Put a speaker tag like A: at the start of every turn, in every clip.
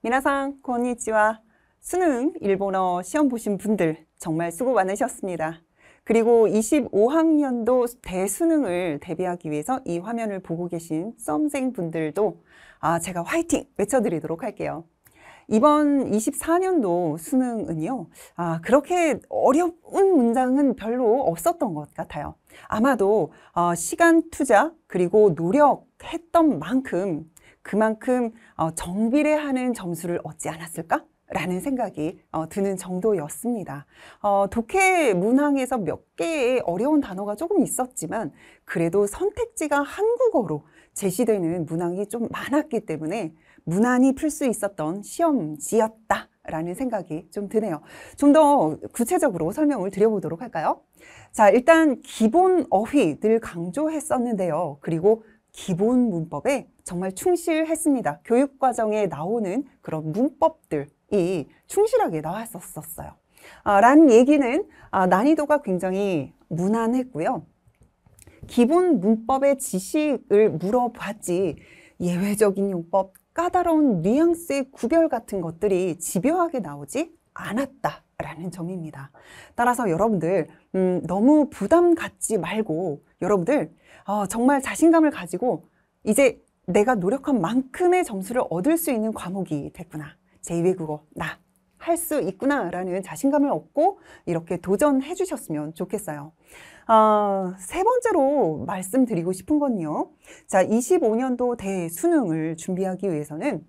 A: 미나상 고니치와 수능 일본어 시험 보신 분들 정말 수고 많으셨습니다. 그리고 25학년도 대수능을 대비하기 위해서 이 화면을 보고 계신 썸생분들도 아, 제가 화이팅 외쳐드리도록 할게요. 이번 24년도 수능은요, 아, 그렇게 어려운 문장은 별로 없었던 것 같아요. 아마도 어, 시간 투자 그리고 노력했던 만큼 그만큼 어, 정비례하는 점수를 얻지 않았을까? 라는 생각이 어, 드는 정도였습니다. 어, 독해 문항에서 몇 개의 어려운 단어가 조금 있었지만 그래도 선택지가 한국어로 제시되는 문항이 좀 많았기 때문에 무난히 풀 수 있었던 시험지였다. 라는 생각이 좀 드네요. 좀 더 구체적으로 설명을 드려보도록 할까요? 자, 일단 기본 어휘 늘 강조했었는데요. 그리고 기본 문법에 정말 충실했습니다. 교육과정에 나오는 그런 문법들이 충실하게 나왔었어요. 아, 라는 얘기는 아, 난이도가 굉장히 무난했고요. 기본 문법의 지식을 물어봤지 예외적인 용법, 까다로운 뉘앙스의 구별 같은 것들이 집요하게 나오지 않았다. 라는 점입니다. 따라서 여러분들 음, 너무 부담 갖지 말고 여러분들 어, 정말 자신감을 가지고 이제 내가 노력한 만큼의 점수를 얻을 수 있는 과목이 됐구나. 제2외국어 나 할 수 있구나 라는 자신감을 얻고 이렇게 도전해 주셨으면 좋겠어요. 어, 세 번째로 말씀드리고 싶은 건요. 자, 25년도 대수능을 준비하기 위해서는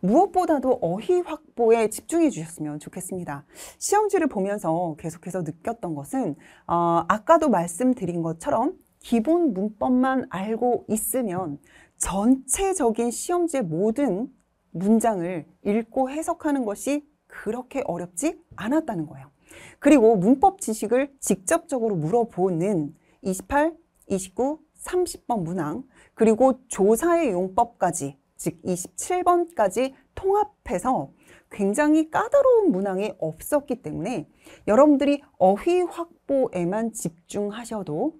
A: 무엇보다도 어휘 확보에 집중해 주셨으면 좋겠습니다. 시험지를 보면서 계속해서 느꼈던 것은 어, 아까도 말씀드린 것처럼 기본 문법만 알고 있으면 전체적인 시험지의 모든 문장을 읽고 해석하는 것이 그렇게 어렵지 않았다는 거예요. 그리고 문법 지식을 직접적으로 물어보는 28, 29, 30번 문항 그리고 조사의 용법까지 즉 27번까지 통합해서 굉장히 까다로운 문항이 없었기 때문에 여러분들이 어휘 확보에만 집중하셔도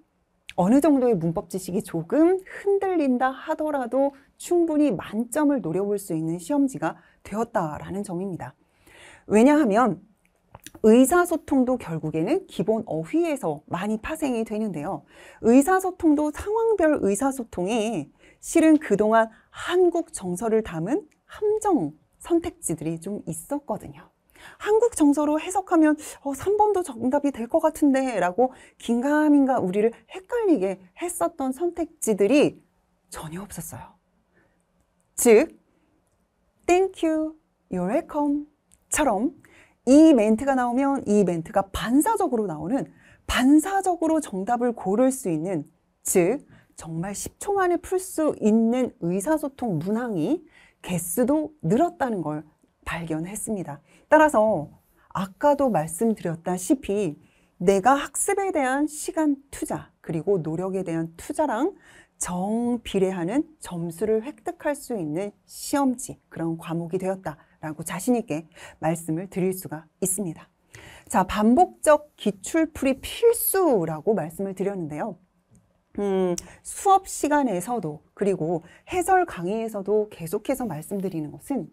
A: 어느 정도의 문법 지식이 조금 흔들린다 하더라도 충분히 만점을 노려볼 수 있는 시험지가 되었다라는 점입니다. 왜냐하면 의사소통도 결국에는 기본 어휘에서 많이 파생이 되는데요. 의사소통도 상황별 의사소통이 실은 그동안 한국 정서를 담은 함정 선택지들이 좀 있었거든요. 한국 정서로 해석하면 어, 3번도 정답이 될 것 같은데 라고 긴가민가 우리를 헷갈리게 했었던 선택지들이 전혀 없었어요. 즉, thank you, you're welcome 처럼 이 멘트가 나오면 이 멘트가 반사적으로 나오는 반사적으로 정답을 고를 수 있는 즉 정말 10초 만에 풀 수 있는 의사소통 문항이 개수도 늘었다는 걸 발견했습니다. 따라서 아까도 말씀드렸다시피 내가 학습에 대한 시간 투자 그리고 노력에 대한 투자랑 정비례하는 점수를 획득할 수 있는 시험지 그런 과목이 되었다라고 자신 있게 말씀을 드릴 수가 있습니다. 자, 반복적 기출풀이 필수라고 말씀을 드렸는데요. 음, 수업 시간에서도 그리고 해설 강의에서도 계속해서 말씀드리는 것은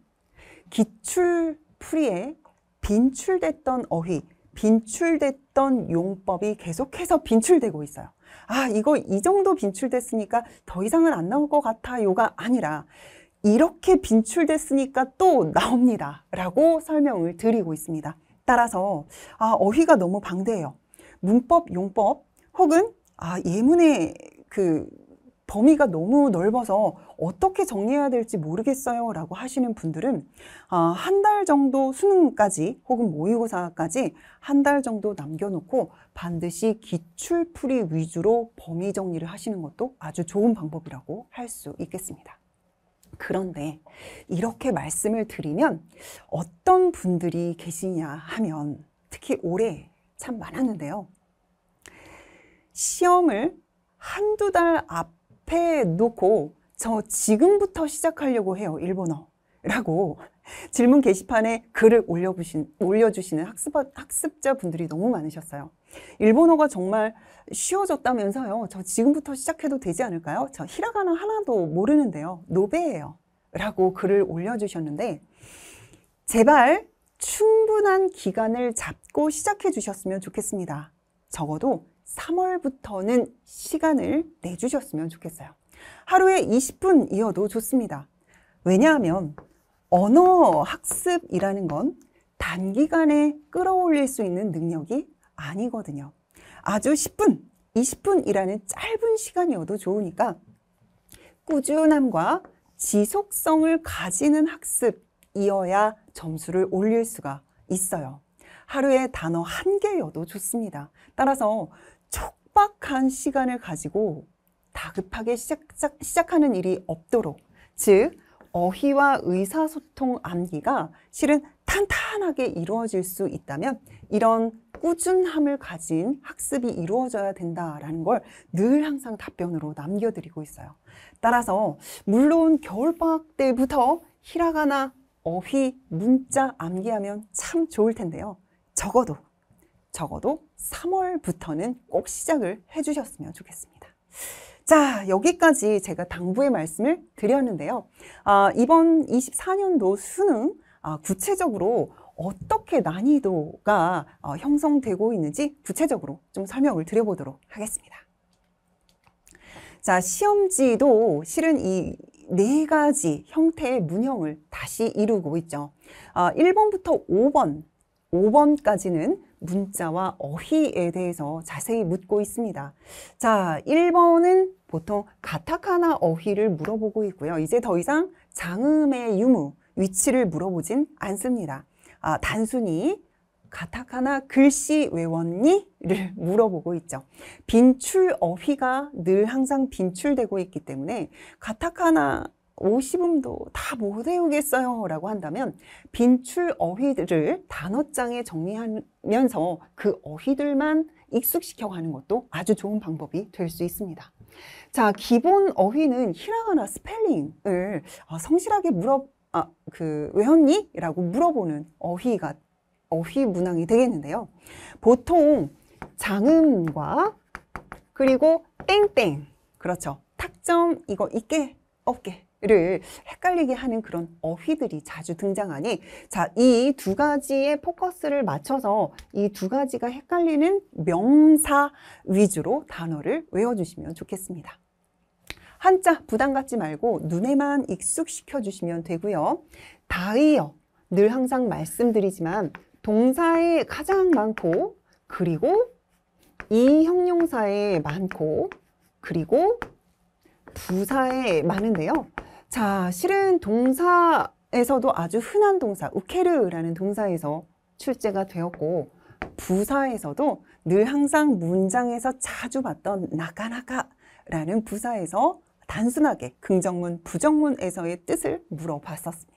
A: 기출풀이에 빈출됐던 어휘, 빈출됐던 용법이 계속해서 빈출되고 있어요. 아, 이거 이 정도 빈출됐으니까 더 이상은 안 나올 것 같아요가 아니라 이렇게 빈출됐으니까 또 나옵니다. 라고 설명을 드리고 있습니다. 따라서 아, 어휘가 너무 방대해요. 문법, 용법 혹은 아, 예문의 그 범위가 너무 넓어서 어떻게 정리해야 될지 모르겠어요 라고 하시는 분들은 아, 한 달 정도 수능까지 혹은 모의고사까지 한 달 정도 남겨놓고 반드시 기출풀이 위주로 범위 정리를 하시는 것도 아주 좋은 방법이라고 할 수 있겠습니다. 그런데 이렇게 말씀을 드리면 어떤 분들이 계시냐 하면 특히 올해 참 많았는데요. 시험을 한두 달 앞에 놓고 저 지금부터 시작하려고 해요. 일본어. 라고 질문 게시판에 글을 올려보신, 올려주시는 학습, 학습자분들이 너무 많으셨어요. 일본어가 정말 쉬워졌다면서요. 저 지금부터 시작해도 되지 않을까요? 저 히라가나 하나도 모르는데요. 노베예요. 라고 글을 올려주셨는데 제발 충분한 기간을 잡고 시작해 주셨으면 좋겠습니다. 적어도 3월부터는 시간을 내주셨으면 좋겠어요. 하루에 20분이어도 좋습니다. 왜냐하면 언어 학습이라는 건 단기간에 끌어올릴 수 있는 능력이 아니거든요. 아주 10분, 20분이라는 짧은 시간이어도 좋으니까 꾸준함과 지속성을 가지는 학습이어야 점수를 올릴 수가 있어요. 하루에 단어 한 개여도 좋습니다. 따라서 촉박한 시간을 가지고 다급하게 시작, 하는 일이 없도록 즉 어휘와 의사소통 암기가 실은 탄탄하게 이루어질 수 있다면 이런 꾸준함을 가진 학습이 이루어져야 된다라는 걸 늘 항상 답변으로 남겨드리고 있어요. 따라서 물론 겨울방학 때부터 히라가나 어휘, 문자 암기하면 참 좋을 텐데요. 적어도 적어도 3월부터는 꼭 시작을 해주셨으면 좋겠습니다. 자 여기까지 제가 당부의 말씀을 드렸는데요. 아, 이번 24년도 수능 아, 구체적으로 어떻게 난이도가 어, 형성되고 있는지 구체적으로 좀 설명을 드려보도록 하겠습니다. 자 시험지도 실은 이 네 가지 형태의 문형을 다시 이루고 있죠. 1번부터 아, 5번 5번까지는 문자와 어휘에 대해서 자세히 묻고 있습니다. 자, 1번은 보통 가타카나 어휘를 물어보고 있고요. 이제 더 이상 장음의 유무, 위치를 물어보진 않습니다. 아, 단순히 가타카나 글씨 외웠니를 물어보고 있죠. 빈출 어휘가 늘 항상 빈출되고 있기 때문에 가타카나 50음도 다 못 외우겠어요 라고 한다면 빈출 어휘들을 단어장에 정리하면서 그 어휘들만 익숙시켜 가는 것도 아주 좋은 방법이 될 수 있습니다. 자, 기본 어휘는 히라가나 스펠링을 어, 성실하게 물어 아, 그 외웠니? 라고 물어보는 어휘가 어휘 문항이 되겠는데요. 보통 장음과 그리고 땡땡 그렇죠. 탁점 이거 있게 없게 를 헷갈리게 하는 그런 어휘들이 자주 등장하니 자, 이 두 가지의 포커스를 맞춰서 이 두 가지가 헷갈리는 명사 위주로 단어를 외워주시면 좋겠습니다. 한자 부담 갖지 말고 눈에만 익숙시켜 주시면 되고요. 다이어 늘 항상 말씀드리지만 동사에 가장 많고 그리고 이 형용사에 많고 그리고 부사에 많은데요. 자, 실은 동사에서도 아주 흔한 동사, 우케르라는 동사에서 출제가 되었고, 부사에서도 늘 항상 문장에서 자주 봤던 나가나가라는 부사에서 단순하게 긍정문, 부정문에서의 뜻을 물어봤었습니다.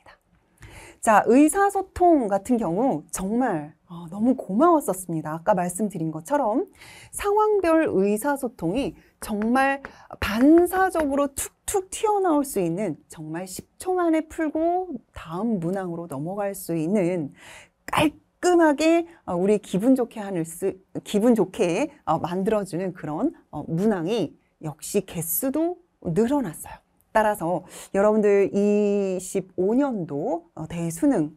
A: 자, 의사소통 같은 경우 정말 아, 너무 고마웠었습니다. 아까 말씀드린 것처럼 상황별 의사소통이 정말 반사적으로 툭툭 튀어나올 수 있는 정말 10초 만에 풀고 다음 문항으로 넘어갈 수 있는 깔끔하게 어, 우리 기분 좋게 하는 수, 기분 좋게 어, 만들어주는 그런 문항이 역시 개수도 늘어났어요. 따라서 여러분들 25년도 어, 대수능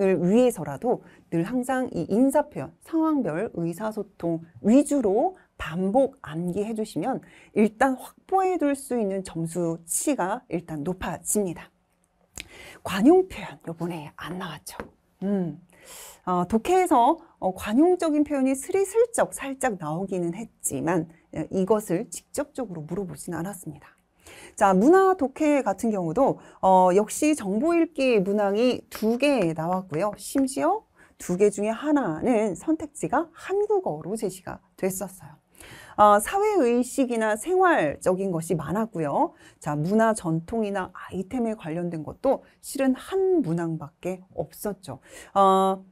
A: 을 위해서라도 늘 항상 이 인사표현, 상황별 의사소통 위주로 반복 암기해 주시면 일단 확보해 둘 수 있는 점수치가 일단 높아집니다. 관용표현, 요번에 안 나왔죠. 음, 어, 독해에서 어, 관용적인 표현이 스슬쩍 살짝 나오기는 했지만 어, 이것을 직접적으로 물어보진 않았습니다. 자, 문화 독해 같은 경우도 어, 역시 정보 읽기 문항이 두 개 나왔고요. 심지어 두 개 중에 하나는 선택지가 한국어로 제시가 됐었어요. 어, 사회의식이나 생활적인 것이 많았고요. 자, 문화 전통이나 아이템에 관련된 것도 실은 한 문항밖에 없었죠. 어,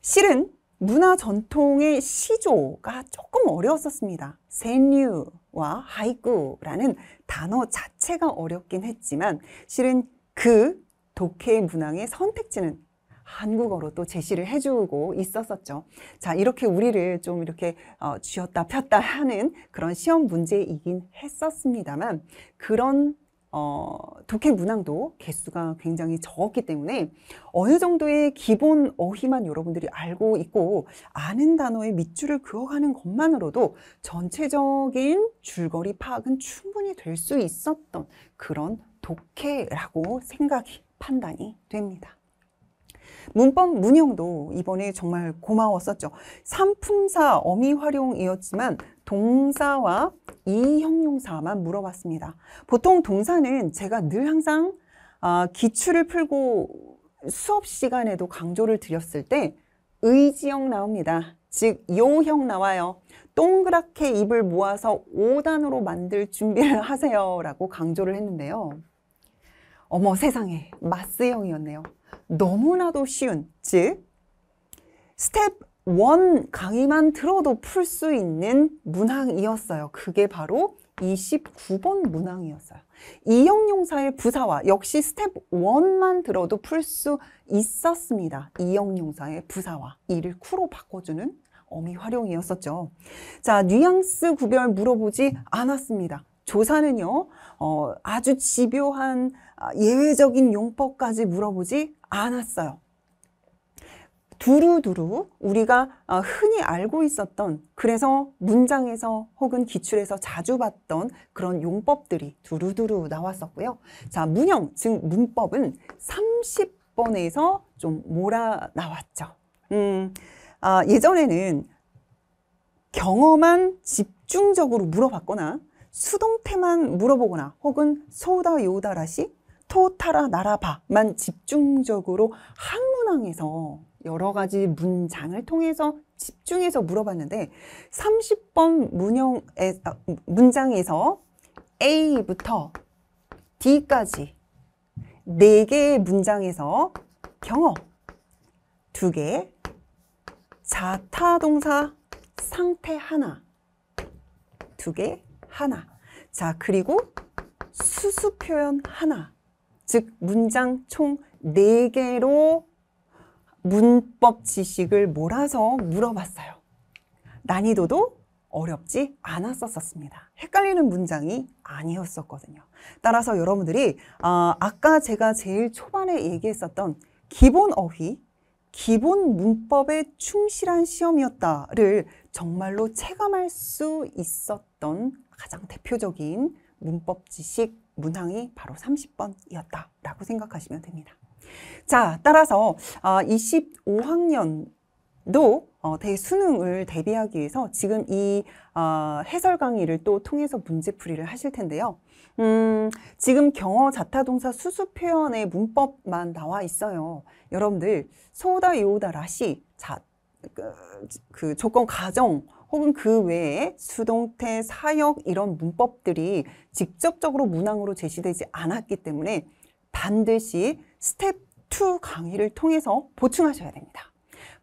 A: 실은 문화 전통의 시조가 조금 어려웠었습니다. 센유와 하이꾸라는 단어 자체가 어렵긴 했지만 실은 그독해 문항의 선택지는 한국어로 또 제시를 해주고 있었었죠. 자, 이렇게 우리를 좀 이렇게 어, 쥐었다 폈다 하는 그런 시험 문제이긴 했었습니다만 그런 어, 독해 문항도 개수가 굉장히 적었기 때문에 어느 정도의 기본 어휘만 여러분들이 알고 있고 아는 단어의 밑줄을 그어가는 것만으로도 전체적인 줄거리 파악은 충분히 될 수 있었던 그런 독해라고 생각이 판단이 됩니다. 문법 문형도 이번에 정말 고마웠었죠. 삼품사 어미 활용이었지만 동사와 이형용사만 물어봤습니다. 보통 동사는 제가 늘 항상 아, 기출을 풀고 수업 시간에도 강조를 드렸을 때 의지형 나옵니다. 즉 요형 나와요. 동그랗게 입을 모아서 5단으로 만들 준비를 하세요 라고 강조를 했는데요. 어머 세상에 마스형이었네요. 너무나도 쉬운, 즉 스텝 1 강의만 들어도 풀 수 있는 문항이었어요. 그게 바로 29번 문항이었어요. 이형용사의 부사와 역시 스텝 1만 들어도 풀 수 있었습니다. 이형용사의 부사와 이를 쿠로 바꿔주는 어미 활용이었었죠. 자, 뉘앙스 구별 물어보지 않았습니다. 조사는요, 어, 아주 집요한 아, 예외적인 용법까지 물어보지 않았어요. 두루두루 우리가 아, 흔히 알고 있었던 그래서 문장에서 혹은 기출에서 자주 봤던 그런 용법들이 두루두루 나왔었고요. 자, 문형, 즉 문법은 30번에서 좀 몰아 나왔죠. 음, 아, 예전에는 경험한 집중적으로 물어봤거나 수동태만 물어보거나 혹은 소다 요다라시 토타라 나라바만 집중적으로 한문항에서 여러 가지 문장을 통해서 집중해서 물어봤는데 30번 문형에, 아, 문장에서 A부터 D까지 4개의 문장에서 경어 2개 자타동사 상태 하나 2개 하나. 자, 그리고 수수 표현 하나. 즉, 문장 총4개로 문법 지식을 몰아서 물어봤어요. 난이도도 어렵지 않았었습니다. 헷갈리는 문장이 아니었었거든요. 따라서 여러분들이 아, 아까 제가 제일 초반에 얘기했었던 기본 어휘, 기본 문법에 충실한 시험이었다를 정말로 체감할 수 있었던 가장 대표적인 문법 지식 문항이 바로 30번이었다라고 생각하시면 됩니다. 자, 따라서 25학년도 어, 어, 대수능을 대비하기 위해서 지금 이 어, 해설 강의를 또 통해서 문제풀이를 하실 텐데요. 음, 지금 경어 자타동사 수수 표현의 문법만 나와 있어요. 여러분들 소다 요다 라시 자, 그, 그 조건 가정 혹은 그 외에 수동태, 사역 이런 문법들이 직접적으로 문항으로 제시되지 않았기 때문에 반드시 스텝 2 강의를 통해서 보충하셔야 됩니다.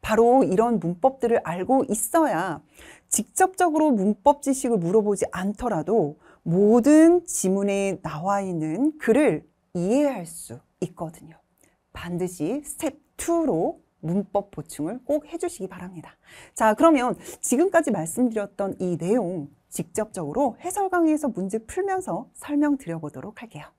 A: 바로 이런 문법들을 알고 있어야 직접적으로 문법 지식을 물어보지 않더라도 모든 지문에 나와 있는 글을 이해할 수 있거든요. 반드시 스텝 2로 문법 보충을 꼭 해주시기 바랍니다. 자, 그러면 지금까지 말씀드렸던 이 내용 직접적으로 해설 강의에서 문제 풀면서 설명드려 보도록 할게요.